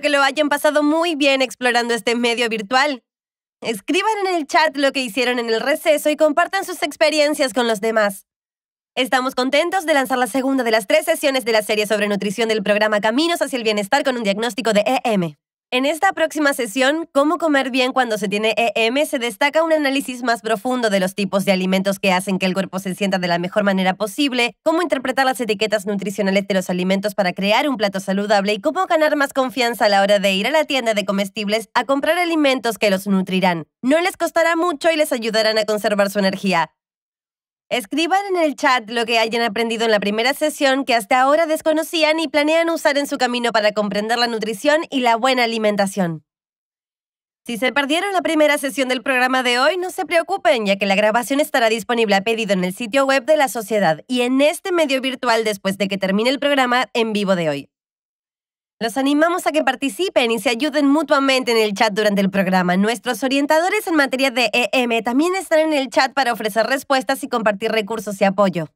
que lo hayan pasado muy bien explorando este medio virtual. Escriban en el chat lo que hicieron en el receso y compartan sus experiencias con los demás. Estamos contentos de lanzar la segunda de las tres sesiones de la serie sobre nutrición del programa Caminos hacia el Bienestar con un diagnóstico de EM. En esta próxima sesión, ¿Cómo comer bien cuando se tiene EM? se destaca un análisis más profundo de los tipos de alimentos que hacen que el cuerpo se sienta de la mejor manera posible, cómo interpretar las etiquetas nutricionales de los alimentos para crear un plato saludable y cómo ganar más confianza a la hora de ir a la tienda de comestibles a comprar alimentos que los nutrirán. No les costará mucho y les ayudarán a conservar su energía. Escriban en el chat lo que hayan aprendido en la primera sesión que hasta ahora desconocían y planean usar en su camino para comprender la nutrición y la buena alimentación. Si se perdieron la primera sesión del programa de hoy, no se preocupen, ya que la grabación estará disponible a pedido en el sitio web de la sociedad y en este medio virtual después de que termine el programa en vivo de hoy. Los animamos a que participen y se ayuden mutuamente en el chat durante el programa. Nuestros orientadores en materia de EM también están en el chat para ofrecer respuestas y compartir recursos y apoyo.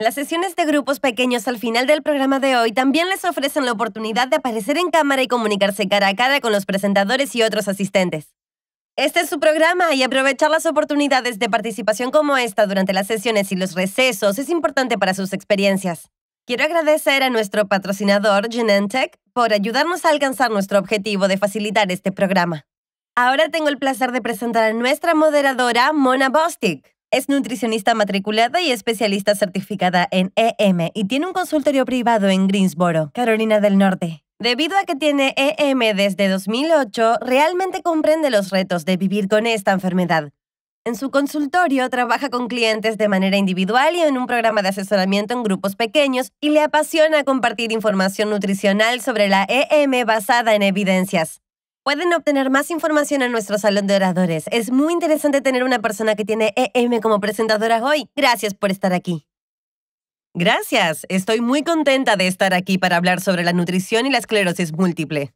Las sesiones de grupos pequeños al final del programa de hoy también les ofrecen la oportunidad de aparecer en cámara y comunicarse cara a cara con los presentadores y otros asistentes. Este es su programa y aprovechar las oportunidades de participación como esta durante las sesiones y los recesos es importante para sus experiencias. Quiero agradecer a nuestro patrocinador Genentech por ayudarnos a alcanzar nuestro objetivo de facilitar este programa. Ahora tengo el placer de presentar a nuestra moderadora, Mona Bostic. Es nutricionista matriculada y especialista certificada en EM y tiene un consultorio privado en Greensboro, Carolina del Norte. Debido a que tiene EM desde 2008, realmente comprende los retos de vivir con esta enfermedad en su consultorio trabaja con clientes de manera individual y en un programa de asesoramiento en grupos pequeños y le apasiona compartir información nutricional sobre la EM basada en evidencias. Pueden obtener más información en nuestro salón de oradores. Es muy interesante tener una persona que tiene EM como presentadora hoy. Gracias por estar aquí. Gracias, estoy muy contenta de estar aquí para hablar sobre la nutrición y la esclerosis múltiple.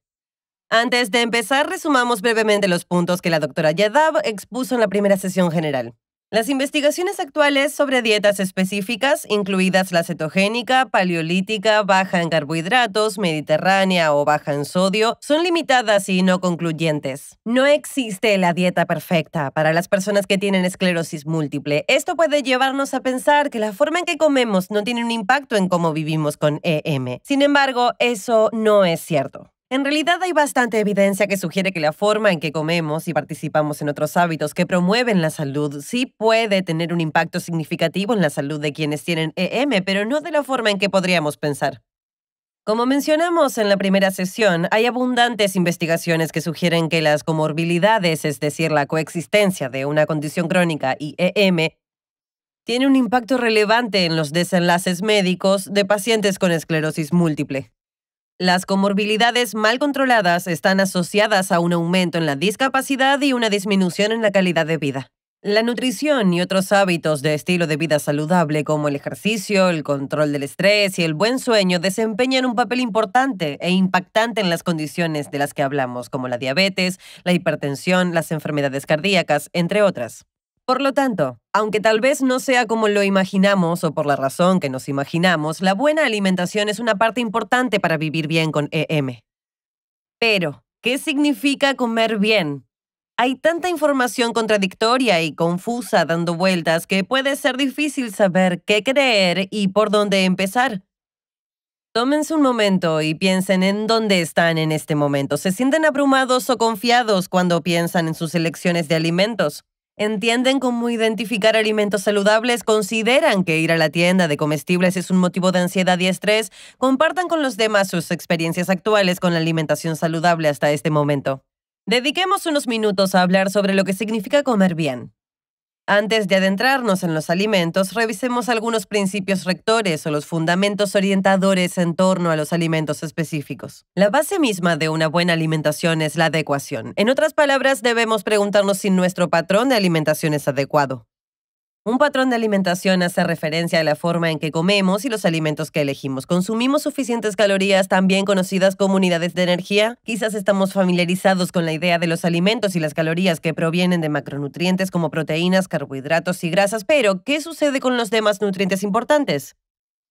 Antes de empezar, resumamos brevemente los puntos que la doctora Yadav expuso en la primera sesión general. Las investigaciones actuales sobre dietas específicas, incluidas la cetogénica, paleolítica, baja en carbohidratos, mediterránea o baja en sodio, son limitadas y no concluyentes. No existe la dieta perfecta para las personas que tienen esclerosis múltiple. Esto puede llevarnos a pensar que la forma en que comemos no tiene un impacto en cómo vivimos con EM. Sin embargo, eso no es cierto. En realidad hay bastante evidencia que sugiere que la forma en que comemos y participamos en otros hábitos que promueven la salud sí puede tener un impacto significativo en la salud de quienes tienen EM, pero no de la forma en que podríamos pensar. Como mencionamos en la primera sesión, hay abundantes investigaciones que sugieren que las comorbilidades, es decir, la coexistencia de una condición crónica y EM, tiene un impacto relevante en los desenlaces médicos de pacientes con esclerosis múltiple. Las comorbilidades mal controladas están asociadas a un aumento en la discapacidad y una disminución en la calidad de vida. La nutrición y otros hábitos de estilo de vida saludable como el ejercicio, el control del estrés y el buen sueño desempeñan un papel importante e impactante en las condiciones de las que hablamos, como la diabetes, la hipertensión, las enfermedades cardíacas, entre otras. Por lo tanto, aunque tal vez no sea como lo imaginamos o por la razón que nos imaginamos, la buena alimentación es una parte importante para vivir bien con EM. Pero, ¿qué significa comer bien? Hay tanta información contradictoria y confusa dando vueltas que puede ser difícil saber qué creer y por dónde empezar. Tómense un momento y piensen en dónde están en este momento. ¿Se sienten abrumados o confiados cuando piensan en sus elecciones de alimentos? entienden cómo identificar alimentos saludables, consideran que ir a la tienda de comestibles es un motivo de ansiedad y estrés, compartan con los demás sus experiencias actuales con la alimentación saludable hasta este momento. Dediquemos unos minutos a hablar sobre lo que significa comer bien. Antes de adentrarnos en los alimentos, revisemos algunos principios rectores o los fundamentos orientadores en torno a los alimentos específicos. La base misma de una buena alimentación es la adecuación. En otras palabras, debemos preguntarnos si nuestro patrón de alimentación es adecuado. Un patrón de alimentación hace referencia a la forma en que comemos y los alimentos que elegimos. ¿Consumimos suficientes calorías, también conocidas como unidades de energía? Quizás estamos familiarizados con la idea de los alimentos y las calorías que provienen de macronutrientes como proteínas, carbohidratos y grasas, pero ¿qué sucede con los demás nutrientes importantes?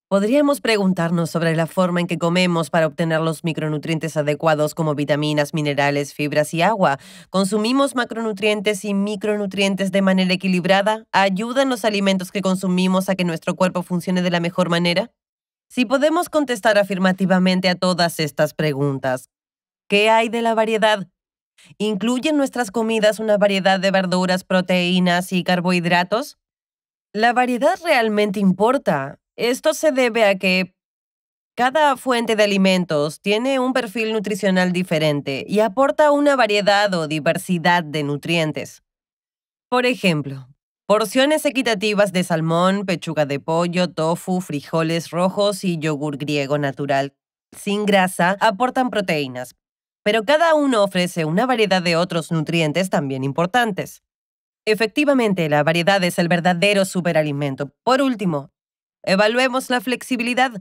Podríamos preguntarnos sobre la forma en que comemos para obtener los micronutrientes adecuados como vitaminas, minerales, fibras y agua. ¿Consumimos macronutrientes y micronutrientes de manera equilibrada? ¿Ayudan los alimentos que consumimos a que nuestro cuerpo funcione de la mejor manera? Si podemos contestar afirmativamente a todas estas preguntas, ¿qué hay de la variedad? ¿Incluyen nuestras comidas una variedad de verduras, proteínas y carbohidratos? La variedad realmente importa. Esto se debe a que cada fuente de alimentos tiene un perfil nutricional diferente y aporta una variedad o diversidad de nutrientes. Por ejemplo, porciones equitativas de salmón, pechuga de pollo, tofu, frijoles rojos y yogur griego natural sin grasa aportan proteínas, pero cada uno ofrece una variedad de otros nutrientes también importantes. Efectivamente, la variedad es el verdadero superalimento. Por último, Evaluemos la flexibilidad.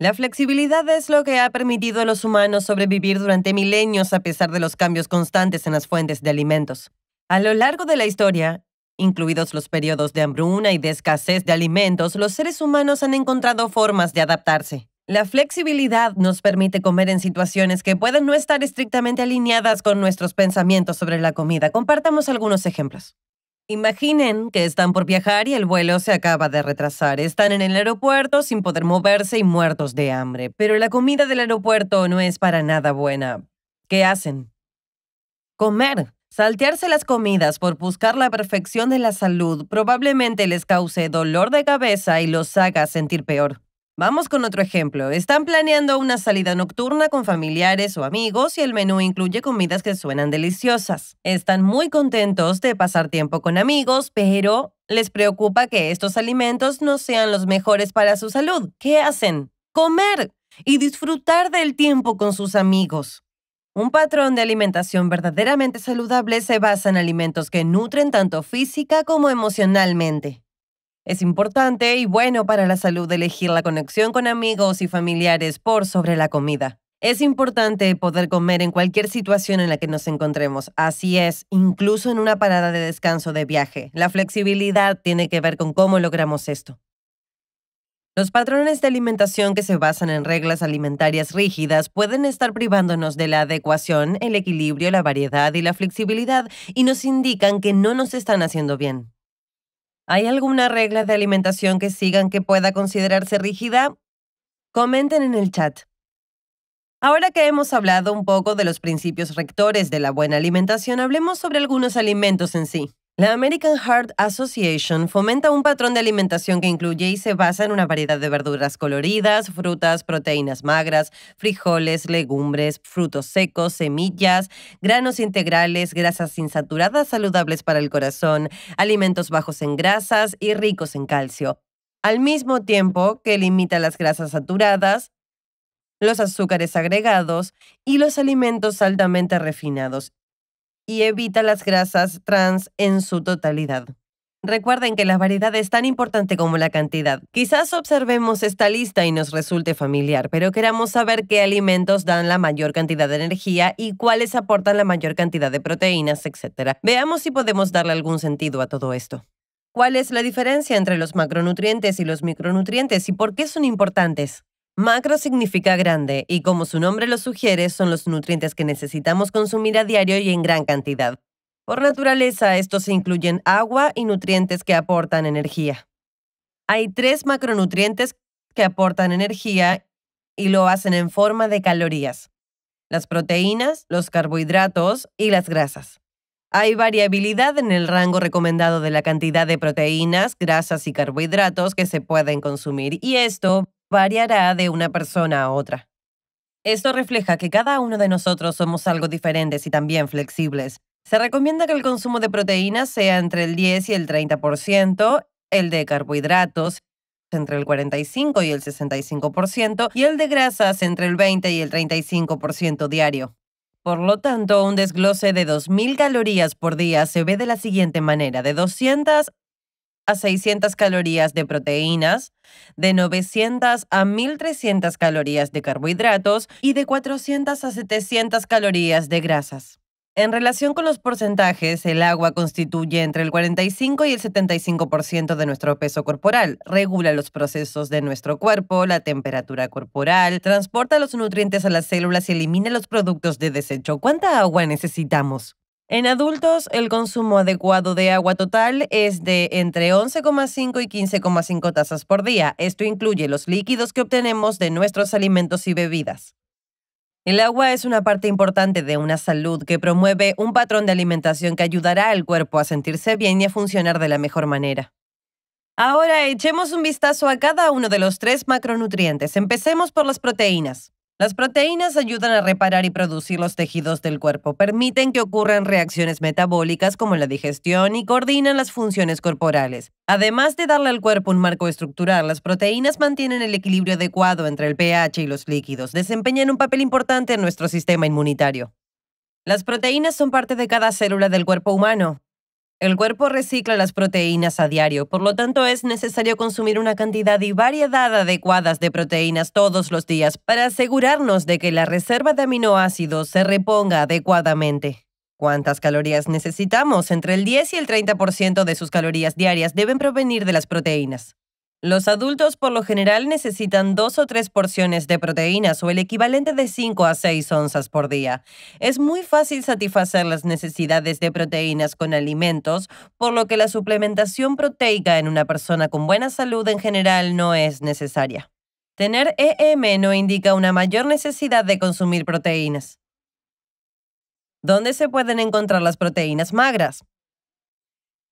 La flexibilidad es lo que ha permitido a los humanos sobrevivir durante milenios a pesar de los cambios constantes en las fuentes de alimentos. A lo largo de la historia, incluidos los periodos de hambruna y de escasez de alimentos, los seres humanos han encontrado formas de adaptarse. La flexibilidad nos permite comer en situaciones que pueden no estar estrictamente alineadas con nuestros pensamientos sobre la comida. Compartamos algunos ejemplos. Imaginen que están por viajar y el vuelo se acaba de retrasar. Están en el aeropuerto sin poder moverse y muertos de hambre. Pero la comida del aeropuerto no es para nada buena. ¿Qué hacen? Comer. Saltearse las comidas por buscar la perfección de la salud probablemente les cause dolor de cabeza y los haga sentir peor. Vamos con otro ejemplo. Están planeando una salida nocturna con familiares o amigos y el menú incluye comidas que suenan deliciosas. Están muy contentos de pasar tiempo con amigos, pero les preocupa que estos alimentos no sean los mejores para su salud. ¿Qué hacen? Comer y disfrutar del tiempo con sus amigos. Un patrón de alimentación verdaderamente saludable se basa en alimentos que nutren tanto física como emocionalmente. Es importante y bueno para la salud elegir la conexión con amigos y familiares por sobre la comida. Es importante poder comer en cualquier situación en la que nos encontremos. Así es, incluso en una parada de descanso de viaje. La flexibilidad tiene que ver con cómo logramos esto. Los patrones de alimentación que se basan en reglas alimentarias rígidas pueden estar privándonos de la adecuación, el equilibrio, la variedad y la flexibilidad y nos indican que no nos están haciendo bien. ¿Hay alguna regla de alimentación que sigan que pueda considerarse rígida? Comenten en el chat. Ahora que hemos hablado un poco de los principios rectores de la buena alimentación, hablemos sobre algunos alimentos en sí. La American Heart Association fomenta un patrón de alimentación que incluye y se basa en una variedad de verduras coloridas, frutas, proteínas magras, frijoles, legumbres, frutos secos, semillas, granos integrales, grasas insaturadas saludables para el corazón, alimentos bajos en grasas y ricos en calcio. Al mismo tiempo que limita las grasas saturadas, los azúcares agregados y los alimentos altamente refinados y evita las grasas trans en su totalidad. Recuerden que la variedad es tan importante como la cantidad. Quizás observemos esta lista y nos resulte familiar, pero queramos saber qué alimentos dan la mayor cantidad de energía y cuáles aportan la mayor cantidad de proteínas, etc. Veamos si podemos darle algún sentido a todo esto. ¿Cuál es la diferencia entre los macronutrientes y los micronutrientes y por qué son importantes? Macro significa grande y como su nombre lo sugiere, son los nutrientes que necesitamos consumir a diario y en gran cantidad. Por naturaleza, estos incluyen agua y nutrientes que aportan energía. Hay tres macronutrientes que aportan energía y lo hacen en forma de calorías. Las proteínas, los carbohidratos y las grasas. Hay variabilidad en el rango recomendado de la cantidad de proteínas, grasas y carbohidratos que se pueden consumir y esto variará de una persona a otra. Esto refleja que cada uno de nosotros somos algo diferentes y también flexibles. Se recomienda que el consumo de proteínas sea entre el 10 y el 30%, el de carbohidratos entre el 45 y el 65% y el de grasas entre el 20 y el 35% diario. Por lo tanto, un desglose de 2.000 calorías por día se ve de la siguiente manera, de 200 a 600 calorías de proteínas, de 900 a 1300 calorías de carbohidratos y de 400 a 700 calorías de grasas. En relación con los porcentajes, el agua constituye entre el 45 y el 75% de nuestro peso corporal, regula los procesos de nuestro cuerpo, la temperatura corporal, transporta los nutrientes a las células y elimina los productos de desecho. ¿Cuánta agua necesitamos? En adultos, el consumo adecuado de agua total es de entre 11,5 y 15,5 tazas por día. Esto incluye los líquidos que obtenemos de nuestros alimentos y bebidas. El agua es una parte importante de una salud que promueve un patrón de alimentación que ayudará al cuerpo a sentirse bien y a funcionar de la mejor manera. Ahora echemos un vistazo a cada uno de los tres macronutrientes. Empecemos por las proteínas. Las proteínas ayudan a reparar y producir los tejidos del cuerpo, permiten que ocurran reacciones metabólicas como la digestión y coordinan las funciones corporales. Además de darle al cuerpo un marco estructural, las proteínas mantienen el equilibrio adecuado entre el pH y los líquidos, desempeñan un papel importante en nuestro sistema inmunitario. Las proteínas son parte de cada célula del cuerpo humano. El cuerpo recicla las proteínas a diario, por lo tanto es necesario consumir una cantidad y variedad adecuadas de proteínas todos los días para asegurarnos de que la reserva de aminoácidos se reponga adecuadamente. ¿Cuántas calorías necesitamos? Entre el 10 y el 30% de sus calorías diarias deben provenir de las proteínas. Los adultos por lo general necesitan dos o tres porciones de proteínas o el equivalente de 5 a 6 onzas por día. Es muy fácil satisfacer las necesidades de proteínas con alimentos, por lo que la suplementación proteica en una persona con buena salud en general no es necesaria. Tener EM no indica una mayor necesidad de consumir proteínas. ¿Dónde se pueden encontrar las proteínas magras?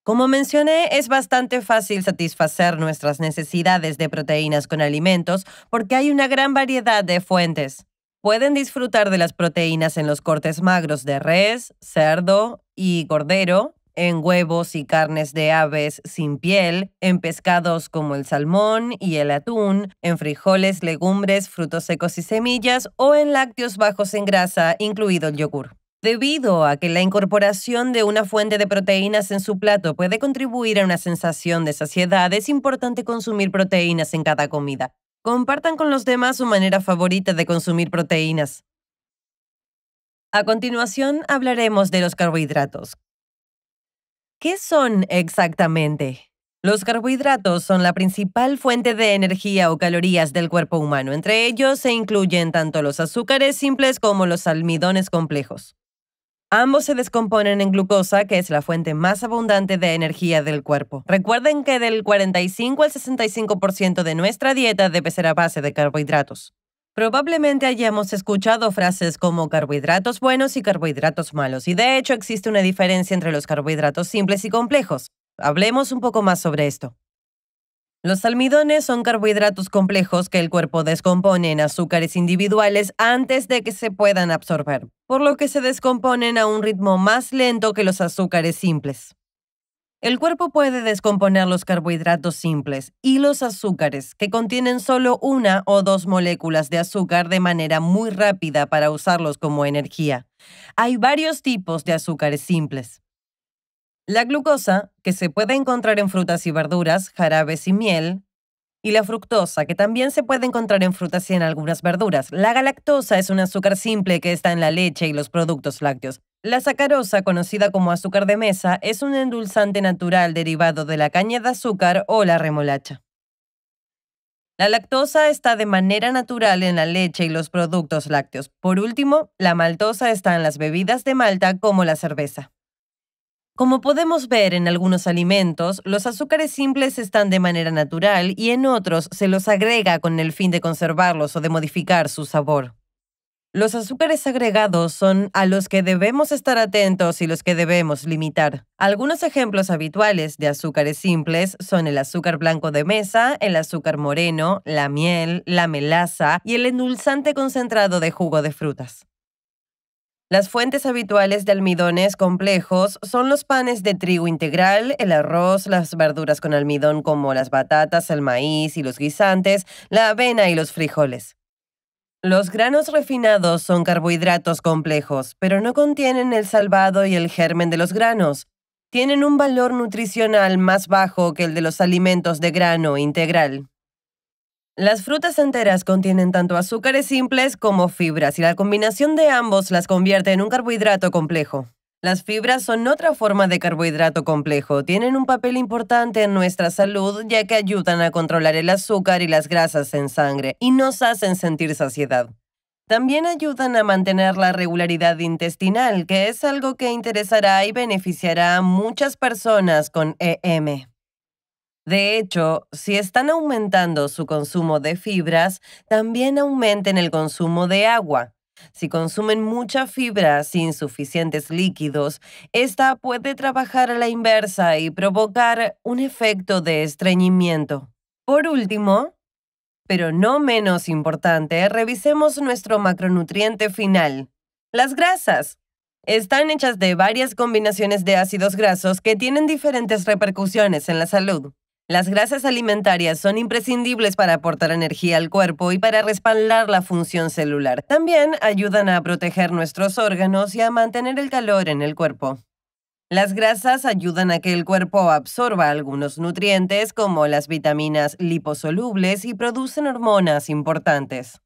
Como mencioné, es bastante fácil satisfacer nuestras necesidades de proteínas con alimentos porque hay una gran variedad de fuentes. Pueden disfrutar de las proteínas en los cortes magros de res, cerdo y cordero, en huevos y carnes de aves sin piel, en pescados como el salmón y el atún, en frijoles, legumbres, frutos secos y semillas o en lácteos bajos en grasa, incluido el yogur debido a que la incorporación de una fuente de proteínas en su plato puede contribuir a una sensación de saciedad, es importante consumir proteínas en cada comida. Compartan con los demás su manera favorita de consumir proteínas. A continuación hablaremos de los carbohidratos. ¿Qué son exactamente? Los carbohidratos son la principal fuente de energía o calorías del cuerpo humano. Entre ellos se incluyen tanto los azúcares simples como los almidones complejos. Ambos se descomponen en glucosa, que es la fuente más abundante de energía del cuerpo. Recuerden que del 45 al 65% de nuestra dieta debe ser a base de carbohidratos. Probablemente hayamos escuchado frases como carbohidratos buenos y carbohidratos malos, y de hecho existe una diferencia entre los carbohidratos simples y complejos. Hablemos un poco más sobre esto. Los almidones son carbohidratos complejos que el cuerpo descompone en azúcares individuales antes de que se puedan absorber, por lo que se descomponen a un ritmo más lento que los azúcares simples. El cuerpo puede descomponer los carbohidratos simples y los azúcares, que contienen solo una o dos moléculas de azúcar de manera muy rápida para usarlos como energía. Hay varios tipos de azúcares simples. La glucosa, que se puede encontrar en frutas y verduras, jarabes y miel, y la fructosa, que también se puede encontrar en frutas y en algunas verduras. La galactosa es un azúcar simple que está en la leche y los productos lácteos. La sacarosa, conocida como azúcar de mesa, es un endulzante natural derivado de la caña de azúcar o la remolacha. La lactosa está de manera natural en la leche y los productos lácteos. Por último, la maltosa está en las bebidas de malta como la cerveza. Como podemos ver en algunos alimentos, los azúcares simples están de manera natural y en otros se los agrega con el fin de conservarlos o de modificar su sabor. Los azúcares agregados son a los que debemos estar atentos y los que debemos limitar. Algunos ejemplos habituales de azúcares simples son el azúcar blanco de mesa, el azúcar moreno, la miel, la melaza y el endulzante concentrado de jugo de frutas. Las fuentes habituales de almidones complejos son los panes de trigo integral, el arroz, las verduras con almidón como las batatas, el maíz y los guisantes, la avena y los frijoles. Los granos refinados son carbohidratos complejos, pero no contienen el salvado y el germen de los granos. Tienen un valor nutricional más bajo que el de los alimentos de grano integral. Las frutas enteras contienen tanto azúcares simples como fibras y la combinación de ambos las convierte en un carbohidrato complejo. Las fibras son otra forma de carbohidrato complejo. Tienen un papel importante en nuestra salud ya que ayudan a controlar el azúcar y las grasas en sangre y nos hacen sentir saciedad. También ayudan a mantener la regularidad intestinal, que es algo que interesará y beneficiará a muchas personas con EM. De hecho, si están aumentando su consumo de fibras, también aumenten el consumo de agua. Si consumen mucha fibra sin suficientes líquidos, esta puede trabajar a la inversa y provocar un efecto de estreñimiento. Por último, pero no menos importante, revisemos nuestro macronutriente final, las grasas. Están hechas de varias combinaciones de ácidos grasos que tienen diferentes repercusiones en la salud. Las grasas alimentarias son imprescindibles para aportar energía al cuerpo y para respaldar la función celular. También ayudan a proteger nuestros órganos y a mantener el calor en el cuerpo. Las grasas ayudan a que el cuerpo absorba algunos nutrientes como las vitaminas liposolubles y producen hormonas importantes.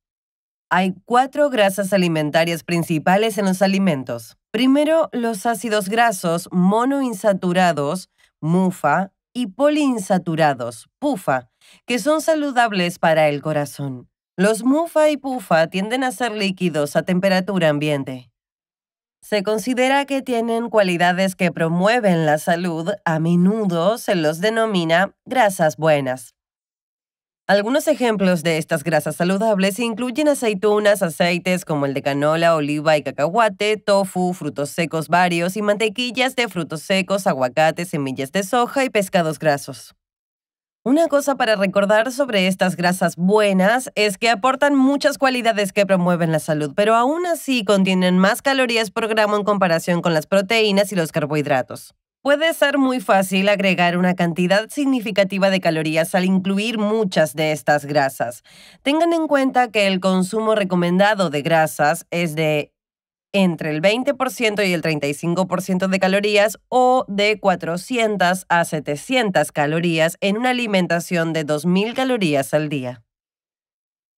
Hay cuatro grasas alimentarias principales en los alimentos. Primero, los ácidos grasos monoinsaturados, MUFA, y poliinsaturados, PUFA, que son saludables para el corazón. Los MUFA y PUFA tienden a ser líquidos a temperatura ambiente. Se considera que tienen cualidades que promueven la salud, a menudo se los denomina grasas buenas. Algunos ejemplos de estas grasas saludables incluyen aceitunas, aceites como el de canola, oliva y cacahuate, tofu, frutos secos varios y mantequillas de frutos secos, aguacates, semillas de soja y pescados grasos. Una cosa para recordar sobre estas grasas buenas es que aportan muchas cualidades que promueven la salud, pero aún así contienen más calorías por gramo en comparación con las proteínas y los carbohidratos. Puede ser muy fácil agregar una cantidad significativa de calorías al incluir muchas de estas grasas. Tengan en cuenta que el consumo recomendado de grasas es de entre el 20% y el 35% de calorías o de 400 a 700 calorías en una alimentación de 2.000 calorías al día.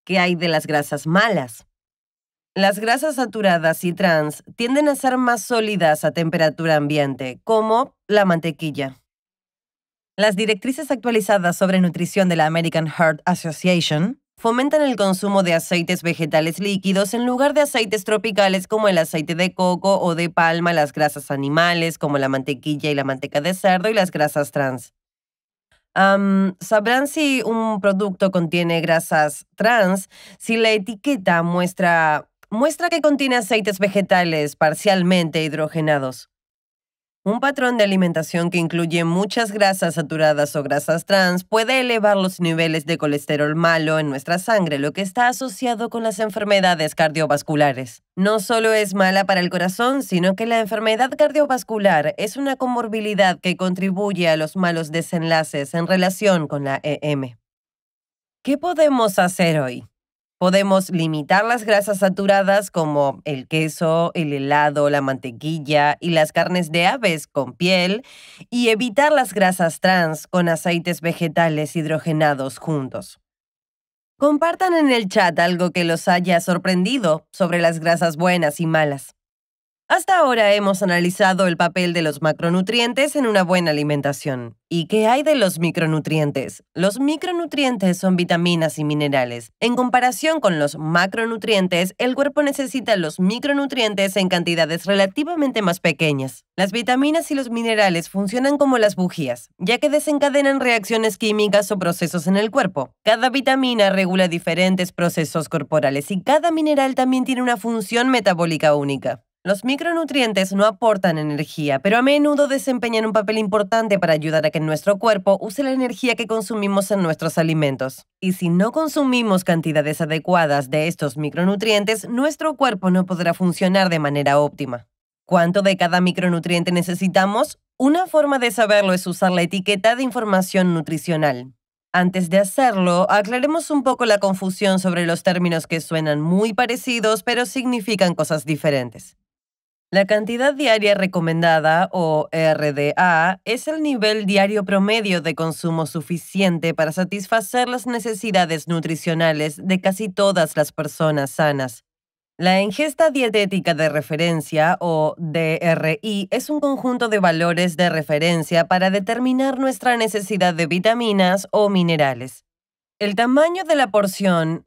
¿Qué hay de las grasas malas? Las grasas saturadas y trans tienden a ser más sólidas a temperatura ambiente, como la mantequilla. Las directrices actualizadas sobre nutrición de la American Heart Association fomentan el consumo de aceites vegetales líquidos en lugar de aceites tropicales como el aceite de coco o de palma, las grasas animales como la mantequilla y la manteca de cerdo y las grasas trans. sabrán si un producto contiene grasas trans si la etiqueta muestra muestra que contiene aceites vegetales parcialmente hidrogenados. Un patrón de alimentación que incluye muchas grasas saturadas o grasas trans puede elevar los niveles de colesterol malo en nuestra sangre, lo que está asociado con las enfermedades cardiovasculares. No solo es mala para el corazón, sino que la enfermedad cardiovascular es una comorbilidad que contribuye a los malos desenlaces en relación con la EM. ¿Qué podemos hacer hoy? Podemos limitar las grasas saturadas como el queso, el helado, la mantequilla y las carnes de aves con piel y evitar las grasas trans con aceites vegetales hidrogenados juntos. Compartan en el chat algo que los haya sorprendido sobre las grasas buenas y malas. Hasta ahora hemos analizado el papel de los macronutrientes en una buena alimentación. ¿Y qué hay de los micronutrientes? Los micronutrientes son vitaminas y minerales. En comparación con los macronutrientes, el cuerpo necesita los micronutrientes en cantidades relativamente más pequeñas. Las vitaminas y los minerales funcionan como las bujías, ya que desencadenan reacciones químicas o procesos en el cuerpo. Cada vitamina regula diferentes procesos corporales y cada mineral también tiene una función metabólica única. Los micronutrientes no aportan energía, pero a menudo desempeñan un papel importante para ayudar a que nuestro cuerpo use la energía que consumimos en nuestros alimentos. Y si no consumimos cantidades adecuadas de estos micronutrientes, nuestro cuerpo no podrá funcionar de manera óptima. ¿Cuánto de cada micronutriente necesitamos? Una forma de saberlo es usar la etiqueta de información nutricional. Antes de hacerlo, aclaremos un poco la confusión sobre los términos que suenan muy parecidos pero significan cosas diferentes. La cantidad diaria recomendada o RDA es el nivel diario promedio de consumo suficiente para satisfacer las necesidades nutricionales de casi todas las personas sanas. La ingesta dietética de referencia o DRI es un conjunto de valores de referencia para determinar nuestra necesidad de vitaminas o minerales. El tamaño de la porción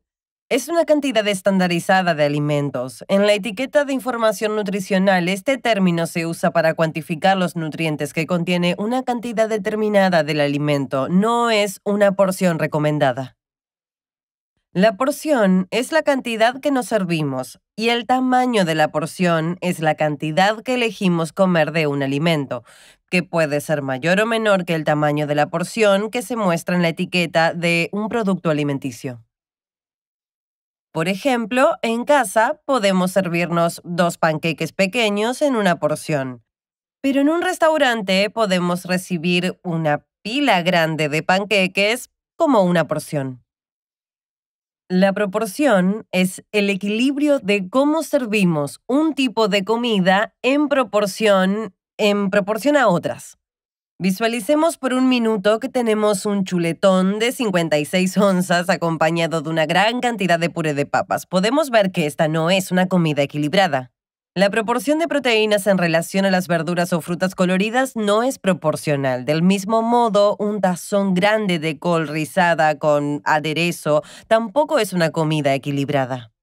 es una cantidad estandarizada de alimentos. En la etiqueta de información nutricional, este término se usa para cuantificar los nutrientes que contiene una cantidad determinada del alimento. No es una porción recomendada. La porción es la cantidad que nos servimos y el tamaño de la porción es la cantidad que elegimos comer de un alimento, que puede ser mayor o menor que el tamaño de la porción que se muestra en la etiqueta de un producto alimenticio. Por ejemplo, en casa podemos servirnos dos panqueques pequeños en una porción, pero en un restaurante podemos recibir una pila grande de panqueques como una porción. La proporción es el equilibrio de cómo servimos un tipo de comida en proporción en proporción a otras. Visualicemos por un minuto que tenemos un chuletón de 56 onzas acompañado de una gran cantidad de puré de papas. Podemos ver que esta no es una comida equilibrada. La proporción de proteínas en relación a las verduras o frutas coloridas no es proporcional. Del mismo modo, un tazón grande de col rizada con aderezo tampoco es una comida equilibrada.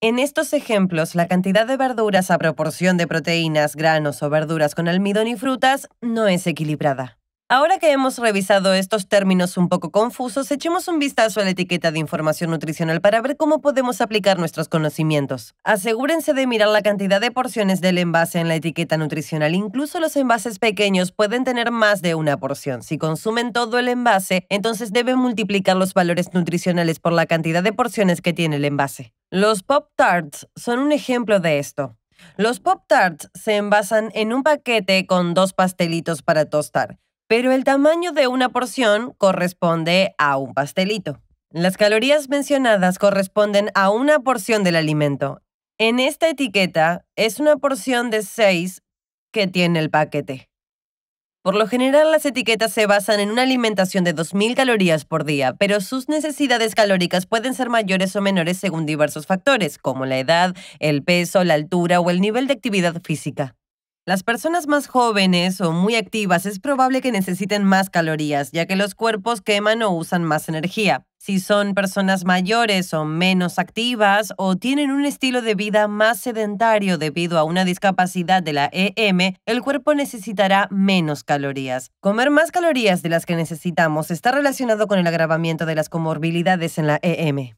En estos ejemplos, la cantidad de verduras a proporción de proteínas, granos o verduras con almidón y frutas no es equilibrada. Ahora que hemos revisado estos términos un poco confusos, echemos un vistazo a la etiqueta de información nutricional para ver cómo podemos aplicar nuestros conocimientos. Asegúrense de mirar la cantidad de porciones del envase en la etiqueta nutricional. Incluso los envases pequeños pueden tener más de una porción. Si consumen todo el envase, entonces deben multiplicar los valores nutricionales por la cantidad de porciones que tiene el envase. Los Pop Tarts son un ejemplo de esto. Los Pop Tarts se envasan en un paquete con dos pastelitos para tostar, pero el tamaño de una porción corresponde a un pastelito. Las calorías mencionadas corresponden a una porción del alimento. En esta etiqueta es una porción de seis que tiene el paquete. Por lo general, las etiquetas se basan en una alimentación de 2.000 calorías por día, pero sus necesidades calóricas pueden ser mayores o menores según diversos factores, como la edad, el peso, la altura o el nivel de actividad física. Las personas más jóvenes o muy activas es probable que necesiten más calorías, ya que los cuerpos queman o usan más energía. Si son personas mayores o menos activas o tienen un estilo de vida más sedentario debido a una discapacidad de la EM, el cuerpo necesitará menos calorías. Comer más calorías de las que necesitamos está relacionado con el agravamiento de las comorbilidades en la EM.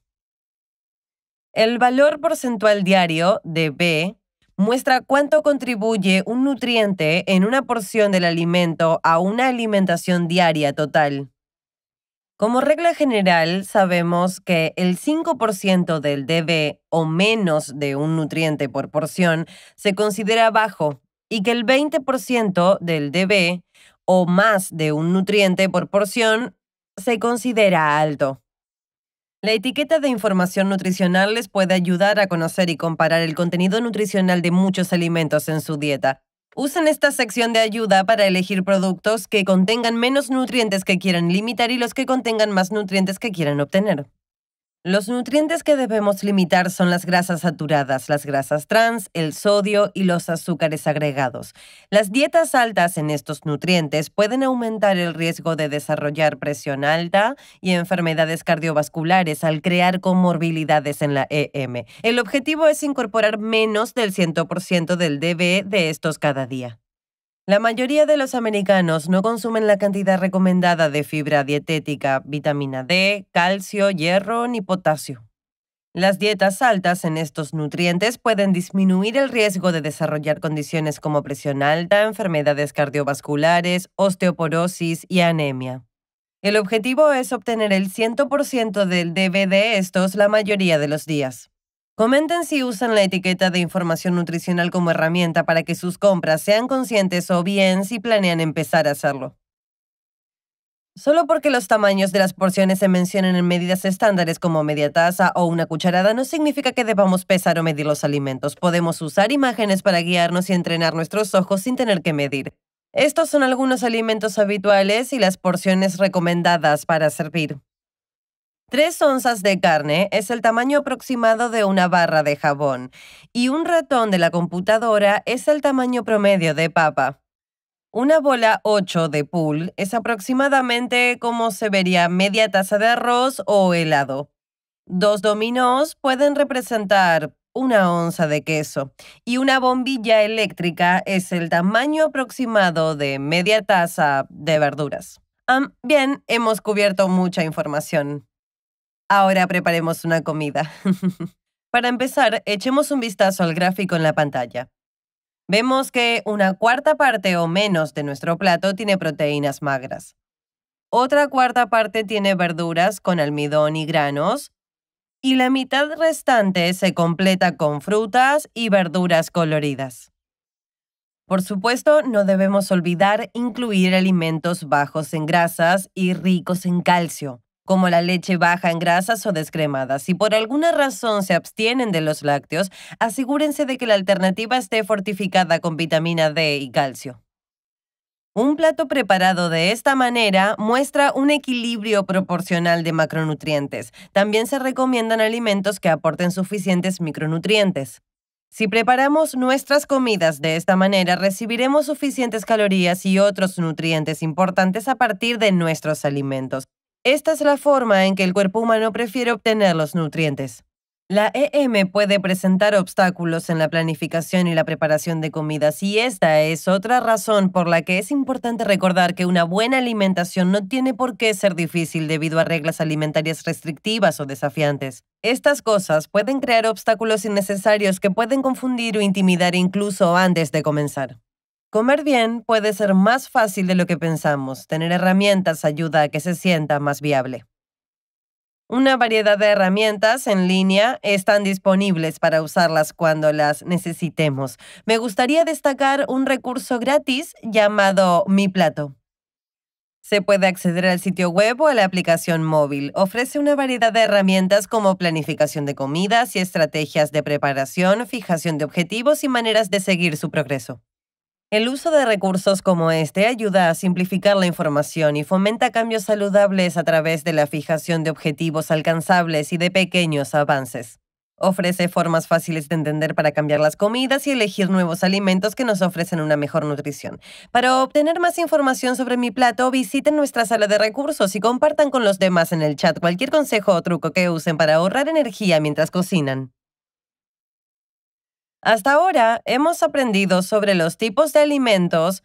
El valor porcentual diario de B muestra cuánto contribuye un nutriente en una porción del alimento a una alimentación diaria total. Como regla general, sabemos que el 5% del DB o menos de un nutriente por porción se considera bajo y que el 20% del DB o más de un nutriente por porción se considera alto. La etiqueta de información nutricional les puede ayudar a conocer y comparar el contenido nutricional de muchos alimentos en su dieta. Usen esta sección de ayuda para elegir productos que contengan menos nutrientes que quieran limitar y los que contengan más nutrientes que quieran obtener. Los nutrientes que debemos limitar son las grasas saturadas, las grasas trans, el sodio y los azúcares agregados. Las dietas altas en estos nutrientes pueden aumentar el riesgo de desarrollar presión alta y enfermedades cardiovasculares al crear comorbilidades en la EM. El objetivo es incorporar menos del 100% del DBE de estos cada día. La mayoría de los americanos no consumen la cantidad recomendada de fibra dietética, vitamina D, calcio, hierro ni potasio. Las dietas altas en estos nutrientes pueden disminuir el riesgo de desarrollar condiciones como presión alta, enfermedades cardiovasculares, osteoporosis y anemia. El objetivo es obtener el 100% del DB de estos la mayoría de los días. Comenten si usan la etiqueta de información nutricional como herramienta para que sus compras sean conscientes o bien si planean empezar a hacerlo. Solo porque los tamaños de las porciones se mencionan en medidas estándares como media taza o una cucharada no significa que debamos pesar o medir los alimentos. Podemos usar imágenes para guiarnos y entrenar nuestros ojos sin tener que medir. Estos son algunos alimentos habituales y las porciones recomendadas para servir. Tres onzas de carne es el tamaño aproximado de una barra de jabón y un ratón de la computadora es el tamaño promedio de papa. Una bola 8 de pool es aproximadamente como se vería media taza de arroz o helado. Dos dominós pueden representar una onza de queso y una bombilla eléctrica es el tamaño aproximado de media taza de verduras. bien, hemos cubierto mucha información. Ahora preparemos una comida. Para empezar, echemos un vistazo al gráfico en la pantalla. Vemos que una cuarta parte o menos de nuestro plato tiene proteínas magras. Otra cuarta parte tiene verduras con almidón y granos. Y la mitad restante se completa con frutas y verduras coloridas. Por supuesto, no debemos olvidar incluir alimentos bajos en grasas y ricos en calcio, como la leche baja en grasas o descremada. Si por alguna razón se abstienen de los lácteos, asegúrense de que la alternativa esté fortificada con vitamina D y calcio. Un plato preparado de esta manera muestra un equilibrio proporcional de macronutrientes. También se recomiendan alimentos que aporten suficientes micronutrientes. Si preparamos nuestras comidas de esta manera, recibiremos suficientes calorías y otros nutrientes importantes a partir de nuestros alimentos. Esta es la forma en que el cuerpo humano prefiere obtener los nutrientes. La EM puede presentar obstáculos en la planificación y la preparación de comidas y esta es otra razón por la que es importante recordar que una buena alimentación no tiene por qué ser difícil debido a reglas alimentarias restrictivas o desafiantes. Estas cosas pueden crear obstáculos innecesarios que pueden confundir o intimidar incluso antes de comenzar. Comer bien puede ser más fácil de lo que pensamos. Tener herramientas ayuda a que se sienta más viable. Una variedad de herramientas en línea están disponibles para usarlas cuando las necesitemos. Me gustaría destacar un recurso gratis llamado Mi Plato. Se puede acceder al sitio web o a la aplicación móvil. Ofrece una variedad de herramientas como planificación de comidas y estrategias de preparación, fijación de objetivos y maneras de seguir su progreso. El uso de recursos como este ayuda a simplificar la información y fomenta cambios saludables a través de la fijación de objetivos alcanzables y de pequeños avances. Ofrece formas fáciles de entender para cambiar las comidas y elegir nuevos alimentos que nos ofrecen una mejor nutrición. Para obtener más información sobre mi plato, visiten nuestra sala de recursos y compartan con los demás en el chat cualquier consejo o truco que usen para ahorrar energía mientras cocinan. Hasta ahora hemos aprendido sobre los tipos de alimentos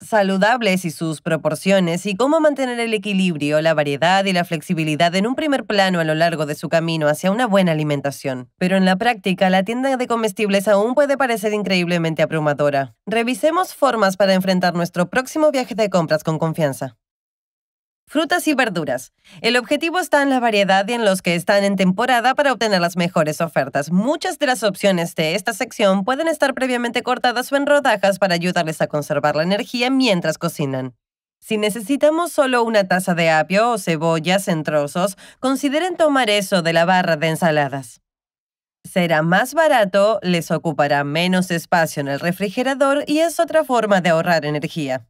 saludables y sus proporciones y cómo mantener el equilibrio, la variedad y la flexibilidad en un primer plano a lo largo de su camino hacia una buena alimentación. Pero en la práctica, la tienda de comestibles aún puede parecer increíblemente abrumadora. Revisemos formas para enfrentar nuestro próximo viaje de compras con confianza. Frutas y verduras. El objetivo está en la variedad y en los que están en temporada para obtener las mejores ofertas. Muchas de las opciones de esta sección pueden estar previamente cortadas o en rodajas para ayudarles a conservar la energía mientras cocinan. Si necesitamos solo una taza de apio o cebollas en trozos, consideren tomar eso de la barra de ensaladas. Será más barato, les ocupará menos espacio en el refrigerador y es otra forma de ahorrar energía.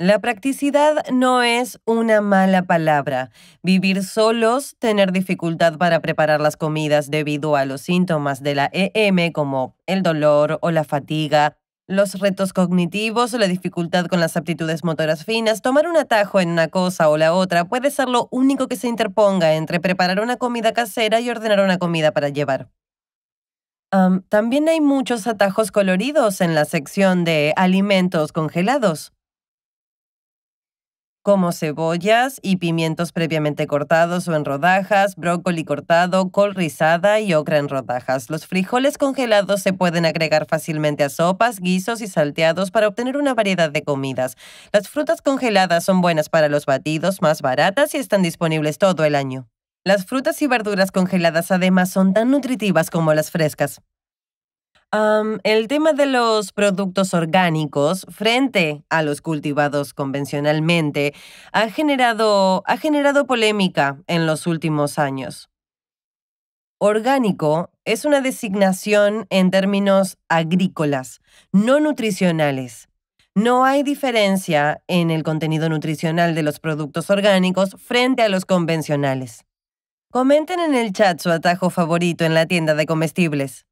La practicidad no es una mala palabra. Vivir solos, tener dificultad para preparar las comidas debido a los síntomas de la EM como el dolor o la fatiga, los retos cognitivos, o la dificultad con las aptitudes motoras finas, tomar un atajo en una cosa o la otra puede ser lo único que se interponga entre preparar una comida casera y ordenar una comida para llevar. también hay muchos atajos coloridos en la sección de alimentos congelados como cebollas y pimientos previamente cortados o en rodajas, brócoli cortado, col rizada y ocra en rodajas. Los frijoles congelados se pueden agregar fácilmente a sopas, guisos y salteados para obtener una variedad de comidas. Las frutas congeladas son buenas para los batidos, más baratas y están disponibles todo el año. Las frutas y verduras congeladas además son tan nutritivas como las frescas el tema de los productos orgánicos frente a los cultivados convencionalmente ha ha generado polémica en los últimos años. Orgánico es una designación en términos agrícolas, no nutricionales. No hay diferencia en el contenido nutricional de los productos orgánicos frente a los convencionales. Comenten en el chat su atajo favorito en la tienda de comestibles.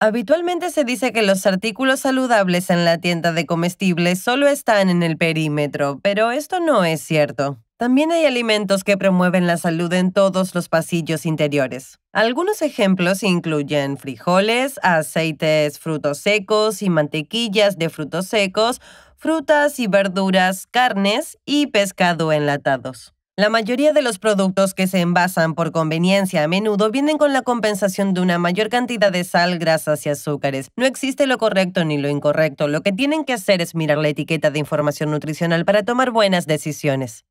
Habitualmente se dice que los artículos saludables en la tienda de comestibles solo están en el perímetro, pero esto no es cierto. También hay alimentos que promueven la salud en todos los pasillos interiores. Algunos ejemplos incluyen frijoles, aceites, frutos secos y mantequillas de frutos secos, frutas y verduras, carnes y pescado enlatados. La mayoría de los productos que se envasan por conveniencia a menudo vienen con la compensación de una mayor cantidad de sal, grasas y azúcares. No existe lo correcto ni lo incorrecto. Lo que tienen que hacer es mirar la etiqueta de información nutricional para tomar buenas decisiones.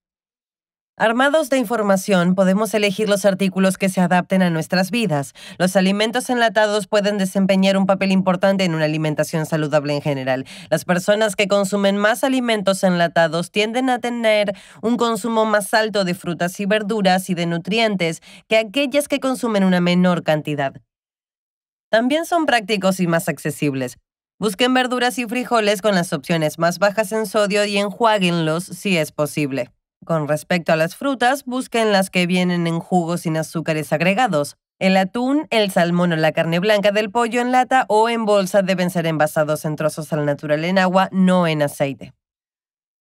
Armados de información, podemos elegir los artículos que se adapten a nuestras vidas. Los alimentos enlatados pueden desempeñar un papel importante en una alimentación saludable en general. Las personas que consumen más alimentos enlatados tienden a tener un consumo más alto de frutas y verduras y de nutrientes que aquellas que consumen una menor cantidad. También son prácticos y más accesibles. Busquen verduras y frijoles con las opciones más bajas en sodio y enjuáguenlos si es posible. Con respecto a las frutas, busquen las que vienen en jugos sin azúcares agregados. El atún, el salmón o la carne blanca del pollo en lata o en bolsa deben ser envasados en trozos al natural en agua, no en aceite.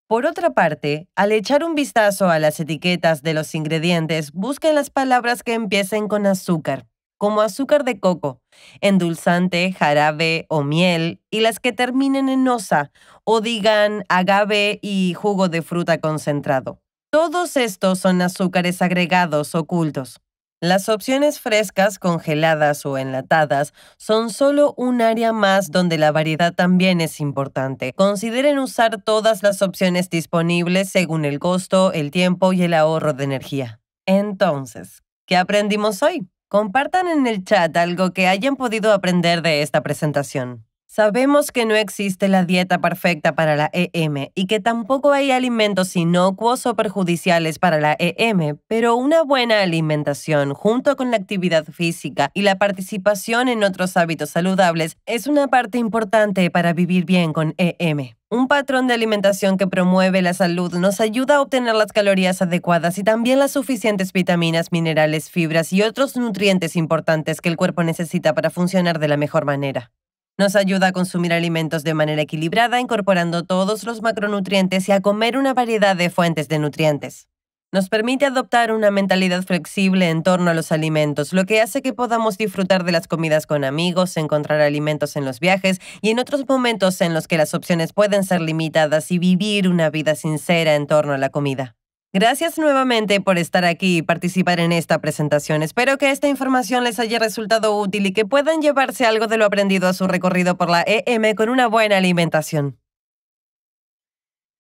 Por otra parte, al echar un vistazo a las etiquetas de los ingredientes, busquen las palabras que empiecen con azúcar, como azúcar de coco, endulzante, jarabe o miel, y las que terminen en osa o digan agave y jugo de fruta concentrado. Todos estos son azúcares agregados ocultos. Las opciones frescas, congeladas o enlatadas son solo un área más donde la variedad también es importante. Consideren usar todas las opciones disponibles según el costo, el tiempo y el ahorro de energía. Entonces, ¿qué aprendimos hoy? Compartan en el chat algo que hayan podido aprender de esta presentación. Sabemos que no existe la dieta perfecta para la EM y que tampoco hay alimentos inocuos o perjudiciales para la EM, pero una buena alimentación junto con la actividad física y la participación en otros hábitos saludables es una parte importante para vivir bien con EM. Un patrón de alimentación que promueve la salud nos ayuda a obtener las calorías adecuadas y también las suficientes vitaminas, minerales, fibras y otros nutrientes importantes que el cuerpo necesita para funcionar de la mejor manera. Nos ayuda a consumir alimentos de manera equilibrada, incorporando todos los macronutrientes y a comer una variedad de fuentes de nutrientes. Nos permite adoptar una mentalidad flexible en torno a los alimentos, lo que hace que podamos disfrutar de las comidas con amigos, encontrar alimentos en los viajes y en otros momentos en los que las opciones pueden ser limitadas y vivir una vida sincera en torno a la comida. Gracias nuevamente por estar aquí y participar en esta presentación. Espero que esta información les haya resultado útil y que puedan llevarse algo de lo aprendido a su recorrido por la EM con una buena alimentación.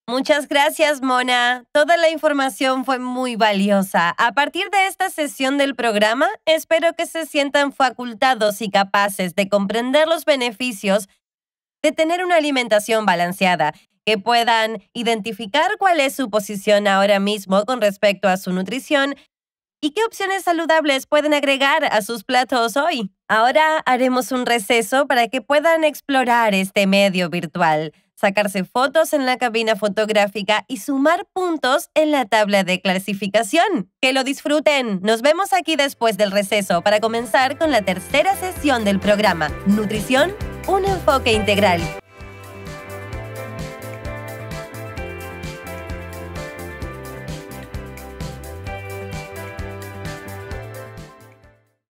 Muchas gracias, Mona. Toda la información fue muy valiosa. A partir de esta sesión del programa, espero que se sientan facultados y capaces de comprender los beneficios de tener una alimentación balanceada que puedan identificar cuál es su posición ahora mismo con respecto a su nutrición y qué opciones saludables pueden agregar a sus platos hoy. Ahora haremos un receso para que puedan explorar este medio virtual, sacarse fotos en la cabina fotográfica y sumar puntos en la tabla de clasificación. Que lo disfruten. Nos vemos aquí después del receso para comenzar con la tercera sesión del programa, Nutrición, un enfoque integral.